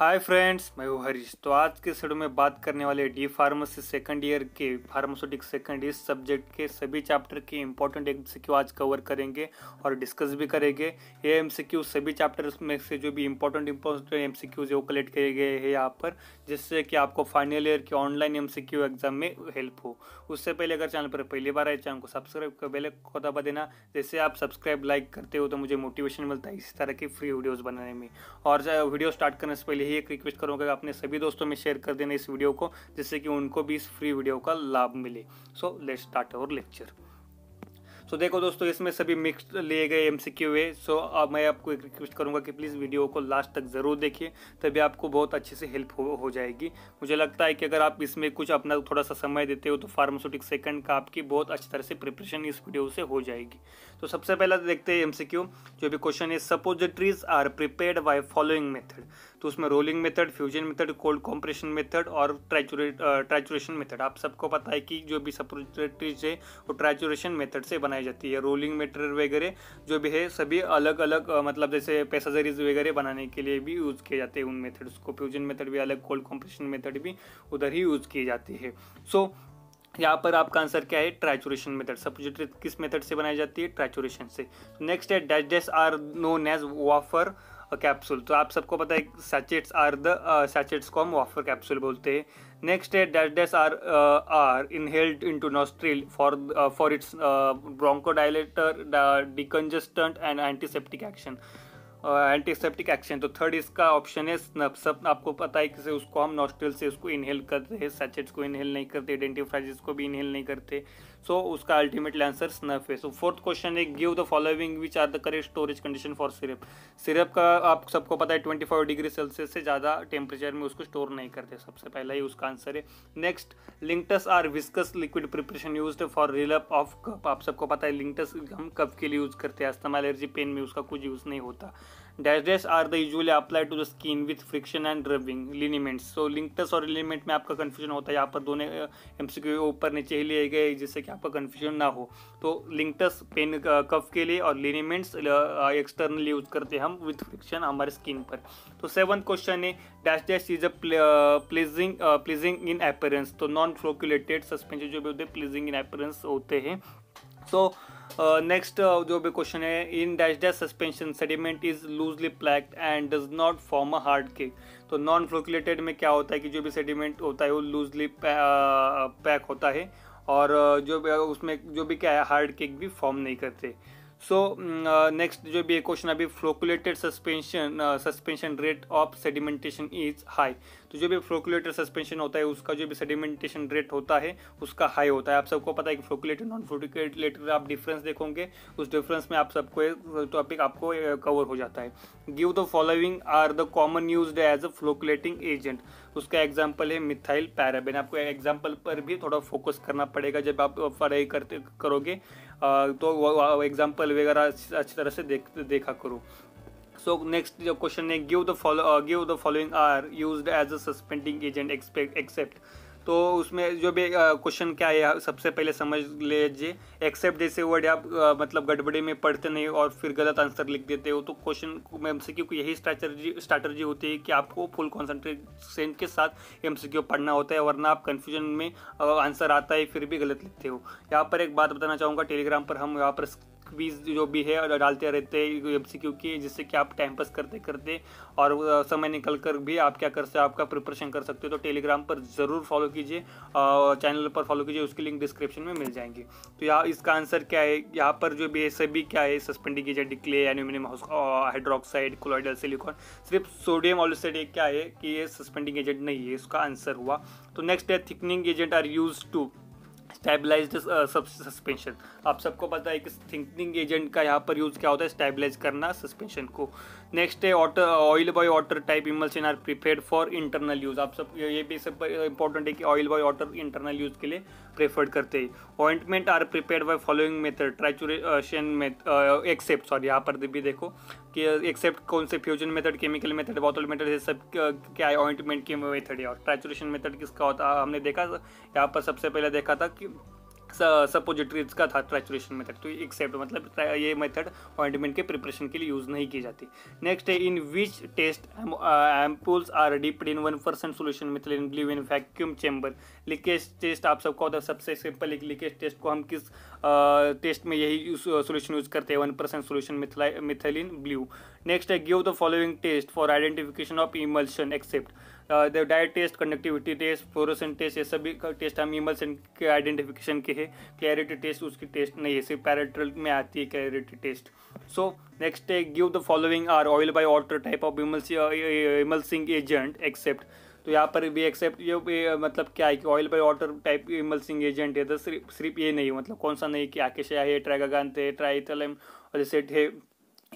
Hi friends मैं हूँ हरीश तो आज के सेड में बात करने वाले डी फार्मेसी सेकंड ईयर के फार्मास्यूटिक सेकंड ईयर सब्जेक्ट के सभी चैप्टर के इंपॉर्टेंट एम सी आज कवर करेंगे और डिस्कस भी करेंगे ये एम सी क्यू सभी चैप्टर में से जो भी important important M C Qs वो कलेक्ट किए गए हैं यहाँ पर जिससे कि आपको फाइनल ईयर के online M C Q exam में हेल्प हो उससे पहले अगर चैनल पर पहली बार आए चैनल को सब्सक्राइब कर पहले को दबा देना जैसे आप सब्सक्राइब लाइक करते हो तो मुझे मोटिवेशन मिलता है इसी तरह की फ्री वीडियोज़ बनाने में और वीडियो स्टार्ट करने से पहले यही एक रिक्वेस्ट करूँगा कि अपने सभी दोस्तों में शेयर कर देना इस वीडियो को जिससे कि उनको भी इस फ्री वीडियो का लाभ मिले so let start our lecture so so, देखो दोस्तों इसमें सभी मिक्स लिए गए एम सी क्यू है सो अब मैं आपको एक रिक्वेस्ट करूँगा कि प्लीज़ वीडियो को लास्ट तक ज़रूर देखिए तभी आपको बहुत अच्छे से हेल्प हो, हो जाएगी मुझे लगता है कि अगर आप इसमें कुछ अपना थोड़ा सा समय देते हो तो फार्मास्यूटिक सेकंड का आपकी बहुत अच्छी तरह से प्रिपरेशन इस वीडियो से हो जाएगी तो सबसे पहला देखते हैं एम सी क्यू जो भी क्वेश्चन है trees are prepare by following method तो उसमें rolling method fusion method cold compression method और ट्रैचुरेशन मेथड आप सबको पता है कि जो भी ट्रीज है वो ट्रैचुरेशन मेथड से बनाए बनाई जाती है रोलिंग मटेरियल वगैरह जो भी है सभी अलग अलग मतलब जैसे पेसाजरीज वगैरह बनाने के लिए भी यूज़ किए जाते हैं उन मेथड्स को फ्यूजन मेथड भी अलग कोल्ड कॉम्प्रेशन मेथड भी उधर ही यूज़ किए जाते हैं सो यहाँ पर आपका आंसर क्या है ट्रैचुरेशन मेथड सब्जिट्री किस मेथड से बनाई जाती है ट्रैचुरेशन से नेक्स्ट है dash dash are known as wafer capsule तो आप सबको पता है सैचेट्स आर द सैचेट्स को हम वाफर कैप्सूल बोलते हैं नेक्स्ट है dash dash are are inhaled to nostril for for its bronchodilator decongestant and antiseptic action antiseptic action तो थर्ड इसका ऑप्शन है स्नप सब आपको पता है कि उसको हम नॉस्ट्रिल से उसको इनहेल करते हैं सैचेट्स को इनहेल नहीं करते डेंटिफ्राइजिस को भी इनहेल नहीं करते so उसका अल्टीमेटली आंसर स्नफ है सो फोर्थ क्वेश्चन है give the following which are the correct storage condition for syrup syrup का आप सबको पता है फाइव डिग्री सेल्सियस से ज़्यादा टेम्परेचर में उसको स्टोर नहीं करते सबसे पहला ही उसका आंसर है next linctus are viscous liquid preparation use for relief of cough आप सबको पता है लिंक्टस हम कप के लिए यूज़ करते हैं अस्थमा एलर्जी पेन में उसका कुछ यूज़ नहीं होता dash dash are the usually apply to the skin with friction and rubbing liniments so linctus और लिनीमेंट में आपका कन्फ्यूजन होता है यहाँ पर दोनों एम सी क्यू ऊपर नीचे ही लिए गए जिससे कि आपका कन्फ्यूजन ना हो तो लिंकटस पेन कफ के लिए और लिनीमेंट्स एक्सटर्नल यूज करते हैं हम विथ फ्रिक्शन हमारे स्किन पर तो सेवन क्वेश्चन है dash dash is a pleasing pleasing in appearance तो नॉन फ्लोकुलेटेड सस्पेंशन जो भी होते हैं प्लीजिंग इन अपेरेंस होते हैं तो so, नेक्स्ट uh, uh, जो भी क्वेश्चन है in dash dash suspension sediment is loosely packed and does not form a hard cake तो नॉन फ्लोकुलेटेड में क्या होता है कि जो भी सेडिमेंट होता है वो लूजली पैक uh, होता है और जो उसमें जो भी क्या है हार्ड केक भी फॉर्म नहीं करते सो नेक्स्ट mm, uh, जो भी क्वेश्चन अभी flocculated suspension suspension rate of sedimentation is high तो जो भी फ्लोकुलेटेड सस्पेंशन होता है उसका जो भी सेडिमेंटेशन रेट होता है उसका हाई होता है आप सबको पता है कि फ्लोकुलेटेड नॉन फ्लोकुलेटेड आप डिफरेंस देखोगे उस डिफरेंस में आप सबको टॉपिक आपको कवर uh, हो जाता है give the following are the common use as a flocculating agent उसका एग्जाम्पल है मिथाइल पैराबेन आपको एग्जाम्पल पर भी थोड़ा फोकस करना पड़ेगा जब आप uh, पढ़ाई करते करोगे तो एग्जाम्पल वगैरह अच्छी तरह से देख देखा करो सो नेक्स्ट जो क्वेश्चन है give the follow give the following are used as a suspending agent expect except तो उसमें जो भी क्वेश्चन क्या है सबसे पहले समझ लीजिए एक्सेप्ट जैसे वर्ड आप मतलब गड़बड़ी में पढ़ते नहीं और फिर गलत आंसर लिख देते हो तो क्वेश्चन में एम की यही स्ट्रैटर्जी स्ट्रैटर्जी होती है कि आपको फुल कॉन्सेंट्रेशन के साथ एम पढ़ना होता है वरना आप कन्फ्यूजन में आंसर आता है फिर भी गलत लिखते हो यहाँ पर एक बात बताना चाहूँगा टेलीग्राम पर हम यहाँ पर क्वीज जो भी है डालते रहते हैं एम सी की जिससे कि आप टाइम पास करते करते और समय निकल कर भी आप क्या कर सकते आपका प्रिपरेशन कर सकते हो तो टेलीग्राम पर ज़रूर फॉलो कीजिए चैनल पर फॉलो कीजिए उसकी लिंक डिस्क्रिप्शन में मिल जाएंगी तो यहाँ इसका आंसर क्या है यहाँ पर जो भी है सभी क्या है सस्पेंडिंग सस्पेंडिकेजा डिक्ले एल्यूमिनियम हाइड्रोक्साइड क्लोइडल सिलिकॉन सिर्फ सोडियम ऑलिसाइड एक क्या है कि ये सस्पेंडिंग एजेंट नहीं है इसका आंसर हुआ तो नेक्स्ट है thickening agent are use to stabilise suspension uh, आप सबको पता है कि थिंकिंग एजेंट का यहाँ पर यूज़ क्या होता है स्टेबलाइज करना सस्पेंशन को नेक्स्ट है water oil by water type emulsion are preferred for internal use आप सब ये भी सब इंपॉर्टेंट है कि oil by water internal use के लिए प्रेफर्ड करते हैं ointment are prepare by following method trituration except sorry यहाँ पर भी देखो कि एक्सेप्ट uh, कौन से fusion method chemical method bottle method ये सब uh, क्या है ऑइंटमेंट की मेथड है और ट्रैचुरेशन मेथड किसका होता हमने देखा यहाँ पर सबसे पहले देखा था कि सपोजिटरीज का था ट्रैचुरेशन मेथड तो एक्सेप्ट मतलब ये मेथड ऑइंटमेंट के प्रिपरेशन के लिए यूज़ नहीं की जाती नेक्स्ट है in which test ampoules are dipped in one percent solution methylene blue in vacuum chamber leakage test आप सबको होता है सबसे सिंपल एक लीकेज टेस्ट को हम किस टेस्ट uh, में यही सोल्यूशन यूज़ uh, करते हैं one percent solution methylene blue next है give the following test for identification of emulsion except जो dye test conductivity test fluorescent test ये सभी टेस्ट हम इमल्सन के आइडेंटिफिकेशन के हैं क्लैरिटी टेस्ट उसकी टेस्ट नहीं है सिर्फ पैराट्रल में आती है क्लैरिटी टेस्ट सो नेक्स्ट है give the following are oil by water type of emulsifying agent except तो यहाँ पर भी एक्सेप्ट ये मतलब क्या है कि oil by water type emulsifying agent है तो सिर्फ सिर्फ ये नहीं मतलब कौन सा नहीं कि आकेशा है ट्राइगागांत है ट्राइथलम और जैसे है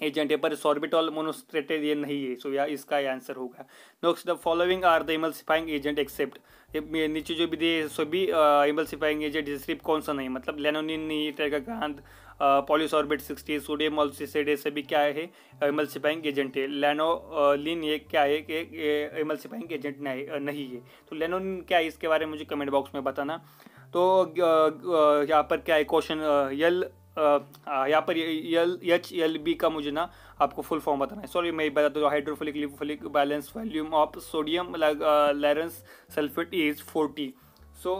एजेंट है पर सॉर्बिटॉल मोनोस्ट्रेटेड ये नहीं है सो so, या इसका आंसर होगा next the following are the emulsifying agent except नीचे जो भी दिए सो भी इमल्सिफाइंग एजेंट सिर्फ कौन सा नहीं मतलब लेनोनिन नहीं टेगाकांत पॉलिसॉर्बेट सिक्सटी सोडियम ऑल्सिसेड ये सभी क्या है इमल्सिफाइंग एजेंट है लेनोलिन ये क्या है कि इमल्सिफाइंग एजेंट नहीं है तो लेनोलिन क्या है इसके बारे में मुझे कमेंट बॉक्स में बताना तो यहाँ पर क्या है क्वेश्चन यल यहाँ पर यल एच एल बी का मुझे ना आपको फुल फॉर्म बताना है सॉरी मैं बता दूँ hydrophilic lipophilic balance value of sodium लेरेंस सल्फेट इज फोर्टी सो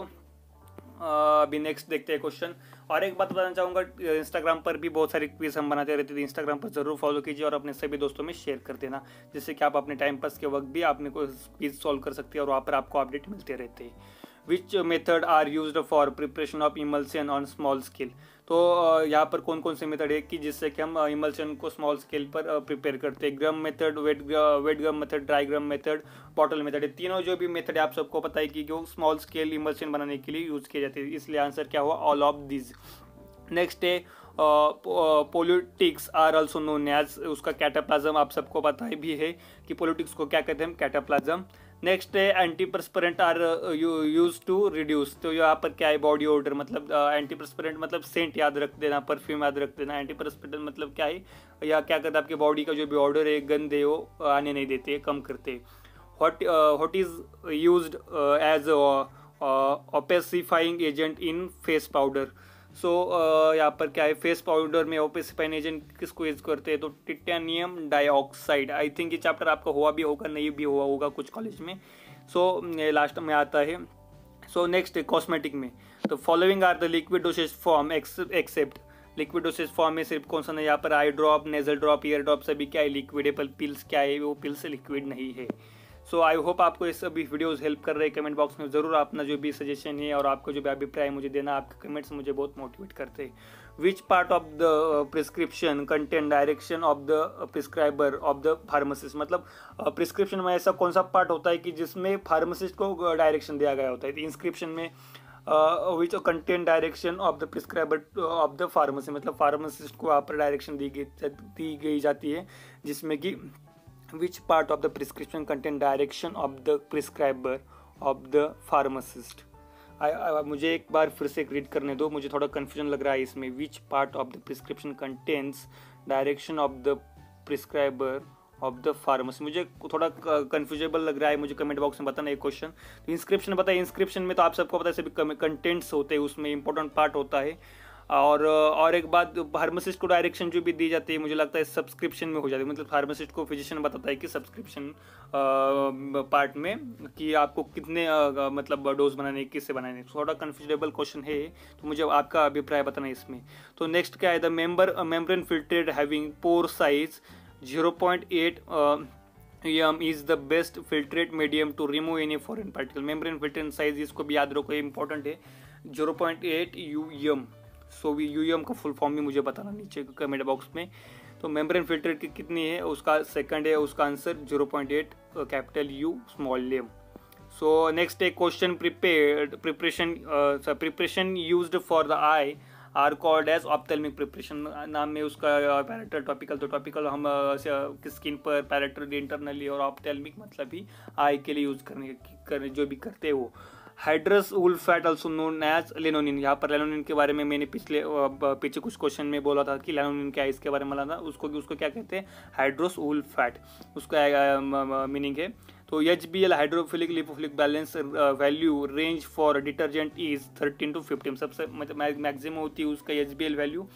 अभी नेक्स्ट देखते हैं क्वेश्चन और एक बात बताना चाहूँगा इंस्टाग्राम पर भी बहुत सारी क्विज हम बनाते रहते थे इंस्टाग्राम पर जरूर फॉलो कीजिए और अपने सभी दोस्तों में शेयर कर देना जिससे कि आप अपने टाइम पास के वक्त भी आपने को क्विज सॉल्व कर सकते हैं और वहाँ पर आपको अपडेट मिलते रहते हैं which method are use for preparation of emulsion on small scale तो यहाँ पर कौन कौन से मेथड है कि जिससे कि हम इमल्सन को स्मॉल स्केल पर प्रिपेयर करते हैं gum method wet wet gum method dry gum method bottle method तीनों जो भी मेथड है आप सबको पता है कि जो स्मॉल स्केल इमल्सन बनाने के लिए यूज़ किए जाते हैं इसलिए आंसर क्या हुआ ऑल ऑफ दिस नेक्स्ट है poultices are also known as उसका कैटाप्लाज्म आप सबको पता ही भी है कि पोलिटिक्स को क्या कहते हैं कैटाप्लाज्म नेक्स्ट है antiperspirant are use to reduce तो यहाँ पर क्या है बॉडी ऑर्डर मतलब एंटी uh, परस्परेंट मतलब सेंट याद रख देना परफ्यूम याद रख देना एंटी परस्परेंट मतलब क्या है या क्या करता है आपकी बॉडी का जो भी ऑर्डर है गंद है वो आने नहीं देते कम करते what what is use as opacifying agent in face powder so so, uh, यहाँ पर क्या है फेस पाउडर में ओपेसिफाइन एजेंट किसको यूज करते हैं तो टिटेनियम डाइऑक्साइड आई थिंक ये चैप्टर आपका हुआ भी होगा नहीं भी हुआ होगा कुछ कॉलेज में सो so, लास्ट में आता है सो नेक्स्ट कॉस्मेटिक में तो following are the liquid dosage form except liquid dosage form में सिर्फ कौन सा नहीं यहाँ पर eye drop nasal drop ear drop सभी क्या है लिक्विड है पर पिल्स क्या है वो पिल्स लिक्विड नहीं है सो आई होप आपको ये सभी वीडियोज हेल्प कर रहे हैं कमेंट बॉक्स में ज़रूर अपना जो भी सजेशन है और आपको जो भी अभिप्राय मुझे देना आपके कमेंट्स मुझे बहुत मोटिवेट करते हैं which part of the prescription content direction of the prescriber of the pharmacist मतलब प्रिस्क्रिप्शन uh, में ऐसा कौन सा पार्ट होता है कि जिसमें फार्मासिस्ट को डायरेक्शन uh, दिया गया होता है इंस्क्रिप्शन में which content direction of the prescriber of the pharmacy मतलब फार्मासिस्ट को आप डायरेक्शन दी गई दी गई जाती है जिसमें कि which part of the prescription contain direction of the prescriber of the pharmacist I, I, मुझे एक बार फिर से रीड करने दो मुझे थोड़ा कन्फ्यूजन लग रहा है इसमें which part of the prescription contents direction of the prescriber of the pharmacist मुझे थोड़ा कन्फ्यूजेबल लग रहा है मुझे कमेंट बॉक्स में बताना एक क्वेश्चन तो इंस्क्रिप्शन बताए इंस्क्रिप्शन में तो आप सबको पता है सभी कंटेंट्स होते हैं उसमें इंपॉर्टेंट पार्ट होता है और और एक बात फार्मासिस्ट को डायरेक्शन जो भी दी जाती है मुझे लगता है सब्सक्रिप्शन में हो जाती है मतलब फार्मासिस्ट को फिजिशियन बताता है कि सब्सक्रिप्शन पार्ट में कि आपको कितने आ, मतलब डोज बनाने किससे बनाने थोड़ा कन्फ्यूजरेबल क्वेश्चन है तो मुझे आपका अभिप्राय बताना है इसमें तो नेक्स्ट क्या है the member membrane filtered having pore size zero point eight M is the best filtrate medium to remove any foreign particle membrane filter size इसको भी याद रखो ये इंपॉर्टेंट है zero point eight U M so U e का full form भी मुझे बताना नीचे कमेंट बॉक्स में तो मेम्ब्रेन फिल्ट्रेट की कितनी है उसका सेकंड है उसका answer eight capital U small M so next है question prepare preparation preparation use for the eye are called as ophthalmic preparation नाम में उसका पैरेक्टर uh, टॉपिकल तो टॉपिकल हम uh, स्किन uh, पर पैरेटल इंटरनली और ऑप्थेलमिक मतलब ही आई के लिए यूज़ करने करने जो भी करते हो hydrous wool fat also known as lanolin यहाँ पर लेनोनिन के बारे में मैंने पिछले पीछे कुछ क्वेश्चन में बोला था कि लेनोनिन क्या है इसके बारे में था उसको उसको क्या कहते हैं हाइड्रोस उल फैट उसका मीनिंग है तो H B L hydrophilic lipophilic balance value range for detergent is thirteen to fifteen सबसे मतलब मैक्सिमम होती है उसका H B L value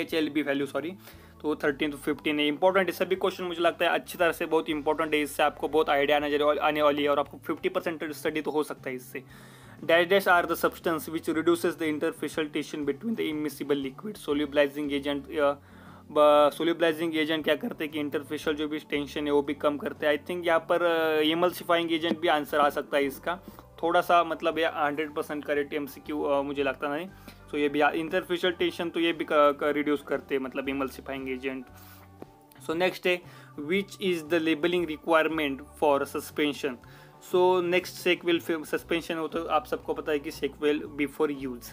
H L B value sorry तो थर्टीन टू फिफ्टीन है इंपॉर्टेंट है सभी क्वेश्चन मुझे लगता है अच्छी तरह से बहुत इंपॉर्टेंट है इससे आपको बहुत आइडिया आने आने वाली है और आपको फिफ्टी परसेंट स्टडी तो हो सकता है इससे dash dash are the substance which reduces the interfacial tension between the immiscible liquid solubilizing agent solubilizing agent क्या करते हैं कि इंटरफेशियल जो भी टेंशन है वो भी कम करते हैं आई थिंक यहाँ पर एमल्सिफाइंग uh, एजेंट भी आंसर आ सकता है इसका थोड़ा सा मतलब ये hundred percent correct M C Q मुझे लगता नहीं सो ये भी टेंशन तो ये भी रिड्यूस तो करते हैं मतलब इमल्सिफाइंग एजेंट सो नेक्स्ट है which is the labelling requirement for suspension so next shake well suspension हो तो आप सबको पता है कि shake well before use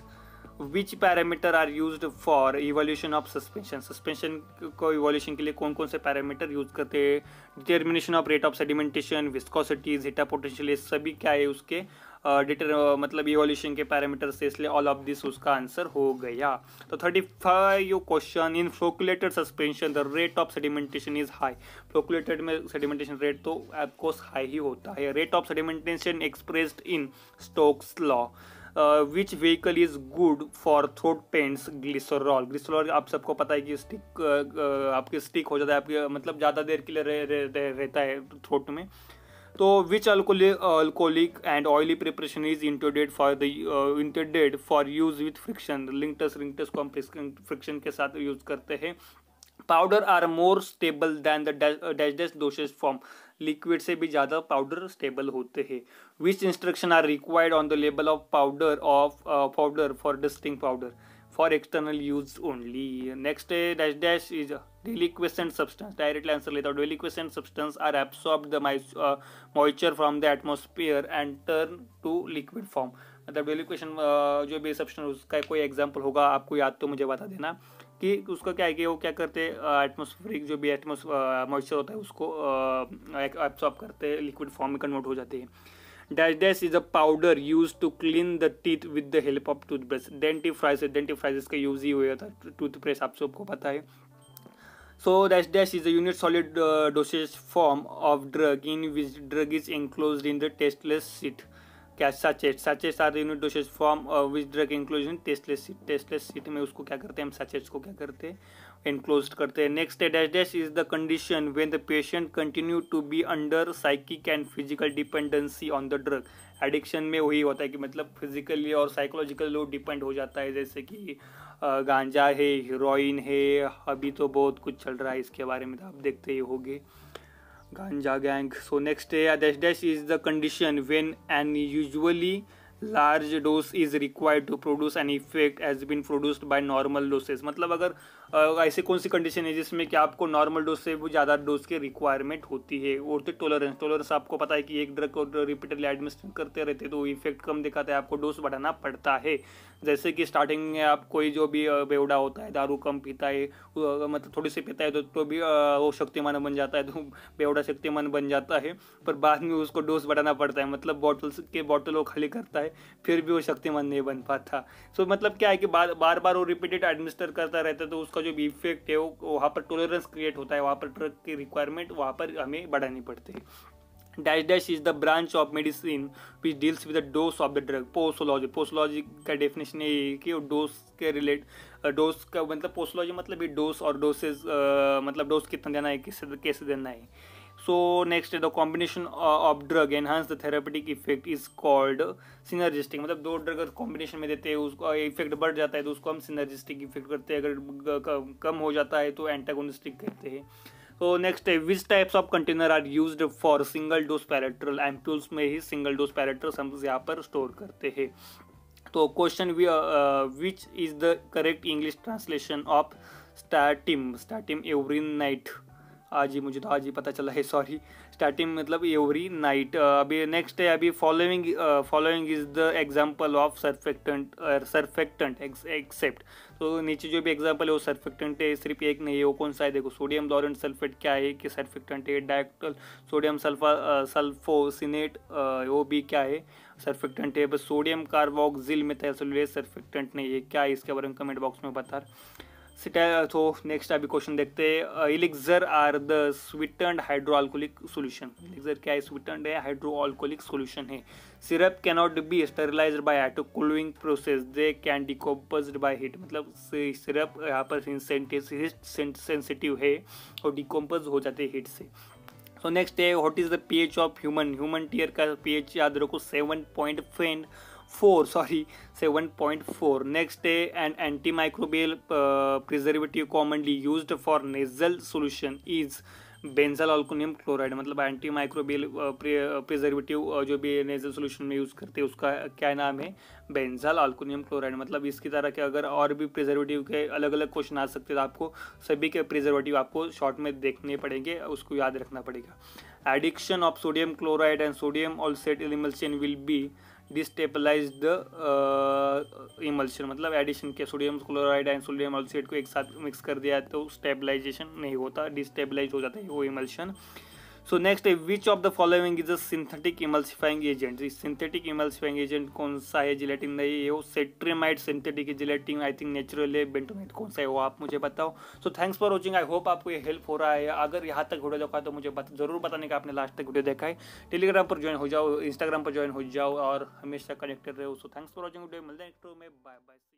which parameter are use for evaluation of suspension suspension को इवोल्यूशन के लिए कौन कौन से पैरामीटर यूज करते हैं determination of rate of sedimentation viscosities zeta potential सभी क्या है उसके डिटर मतलब इवोल्यूशन के पैरामीटर से इसलिए ऑल ऑफ दिस उसका आंसर हो गया तो thirty five you question in flocculated suspension the rate of sedimentation is high flocculated में सेडिमेंटेशन रेट तो ऑफकोर्स हाई ही होता है rate of sedimentation expressed in Stokes law which vehicle is good for throat paints glycerol glycerol आप सबको पता है कि स्टिक आपके स्टिक हो जाता है आपके मतलब ज़्यादा देर के लिए रहता है थ्रोट में तो which alcoholic and oily preparation is is for for the uh, intended for use with friction को हम फ्रिक्शन के साथ यूज करते हैं powder are more stable than the dash dash dosage form liquid से भी ज़्यादा पाउडर स्टेबल होते हैं which instruction are required on the label of powder of powder for dusting powder for external use only. Next dash dash is deliquescent substance. Directly answer लेता deliquescent substance are absorbed the uh, moisture from the atmosphere and turn to liquid form. मतलब डेलिक्वेशन जो भी substance उसका कोई example होगा आपको याद तो मुझे बता देना कि उसका क्या है कि वो क्या करते एटमोस्फेरिक जो भी एटमोस मॉइस्चर होता है उसको एब्सॉर्ब करते लिक्विड फॉर्म में कन्वर्ट हो जाते हैं Dash dash is a powder used to clean the teeth with the help of toothbrush. Dentifrice, dentifrices का use ही हुआ था toothbrush आप सबको पता है so dash dash is a solid dosage form of drug in which drug is enclose in the tasteless sheet क्या sachet sachet are unit dosage form which drug enclose in tasteless sheet tasteless sheet में उसको क्या करते हैं हम सचेट्स को क्या करते हैं and करते हैं नेक्स्ट है dash dash is the condition when the patient continue to be under psychic and physical dependency on the drug addiction में वही होता है कि मतलब फिजिकली और साइकोलॉजिकल लोग डिपेंड हो जाता है जैसे कि गांजा है हीरोइन है अभी तो बहुत कुछ चल रहा है इसके बारे में तो आप देखते ही होगे गांजा गैंग सो नेक्स्ट है dash dash is the condition when an unusually large dose is required to produce an effect as been produced by normal dosage मतलब अगर ऐसी कौन सी कंडीशन है जिसमें कि आपको नॉर्मल डोज से भी ज़्यादा डोज की रिक्वायरमेंट होती है और तो टोलरेंस टोलरेंस आपको पता है कि एक ड्रग को रिपीटेडली एडमिशन करते रहते तो इफेक्ट कम दिखाता है आपको डोज बढ़ाना पड़ता है जैसे कि स्टार्टिंग में आप कोई जो भी बेवड़ा होता है दारू कम पीता है मतलब थोड़ी सी पीता है तो तो भी वो शक्तिमान बन जाता है तो बेवड़ा शक्तिमान बन जाता है पर बाद में उसको डोज बढ़ाना पड़ता है मतलब बॉटल्स के बॉटल वो खाली करता है फिर भी वो शक्तिमान नहीं बन पाता सो तो मतलब क्या है कि बार बार बार वो रिपीटेड एडमिनिस्टर करता रहता है तो उसका जो इफेक्ट है वो वहाँ पर टोलरेंस क्रिएट होता है वहाँ पर ड्रग की रिक्वायरमेंट वहाँ पर हमें बढ़ानी पड़ती है dash dash is the branch of medicine which deals with the dose of the drug posology posology का डेफिनेशन ये है कि डोज के रिलेट डोज का मतलब पोस्टोलॉजी मतलब डोज और डोसेज मतलब डोज कितना देना है किस कैसे देना है so next the combination of drug enhance the therapeutic effect is called synergistic मतलब दो ड्रग अगर कॉम्बिनेशन में देते हैं उसको इफेक्ट बढ़ जाता है तो उसको हम सिनर्जिस्टिक इफेक्ट करते हैं अगर कम हो जाता है तो एंटागोनिस्टिक करते हैं सो नेक्स्ट है which types of container are use for single dose parenteral ampoules में ही सिंगल डोज पैरेट्रल हम यहाँ पर स्टोर करते हैं तो question which is the correct English translation of स्टार्टिम स्टार्टिम एवरी नाइट आज ही मुझे तो आज ही पता चला है सॉरी स्टार्टिंग मतलब एवरी नाइट uh, अभी नेक्स्ट है अभी following following is the example of surfactant surfactant except तो नीचे जो भी एग्जांपल है वो सरफेक्टेंट है सिर्फ एक नहीं है वो कौन सा है देखो सोडियम लॉरेंट सल्फेट क्या है कि सरफेक्टेंट है डायक्टल सोडियम सल्फा सल्फोसिनेट वो भी क्या है सरफेक्टेंट है बस सोडियम कार्बोक्सिल मेथाइल सरफेक्टेंट नहीं है क्या है इसके बारे में कमेंट बॉक्स में बता रहा तो नेक्स्ट अभी क्वेश्चन देखते हैं elixir are the sweetened hydroalcoholic solution elixir क्या है स्वीटेंड है हाइड्रोअल्कोहलिक सोल्यूशन है syrup can not be sterilize by autoclaving process they can decompose by heat मतलब सिरप यहाँ पर सेंसिटिव है और डिकोम्पोज हो जाते हैं हीट से सो नेक्स्ट है what is the pH of human human tear का पीएच याद रखो सेवन पॉइंट फेंड four sorry seven point four next है and antimicrobial preservative commonly use for nasal solution is benzalkonium chloride मतलब antimicrobial preservative जो भी nasal solution में use करते हैं उसका क्या नाम है बेंजल अल्कोनियम क्लोराइड मतलब इसकी तरह के अगर और भी प्रिजर्वेटिव के अलग अलग क्वेश्चन आ सकते हैं तो आपको सभी के प्रिजर्वेटिव आपको शॉर्ट में देखने पड़ेंगे उसको याद रखना पड़ेगा addition of sodium chloride and sodium oleate एलिमल्स विल बी डिस्टेबलाइज इमल्शन मतलब एडिशन के sodium chloride and sodium oleate को एक साथ मिक्स कर दिया तो स्टेबलाइजेशन नहीं होता डिस्टेबलाइज हो जाता है वो इमल्शन सो नेक्स्ट है which of the following is a synthetic emulsifying agent synthetic emulsifying agent कौन सा है जिलेटिन नहीं है वो cetrimide synthetic gelatin I think natural है बेंटोमेट कौन सा है वो आप मुझे बताओ so thanks for watching I hope आपको ये हेल्प हो रहा है अगर यहाँ तक वीडियो देखा तो मुझे बता, जरूर बताने का आपने लास्ट तक वीडियो देखा है टेलीग्राम पर ज्वाइन हो जाओ इंस्टाग्राम पर ज्वाइन हो जाओ और हमेशा कनेक्टेड रहो so thanks for watching video मिलते हैं बाय बाय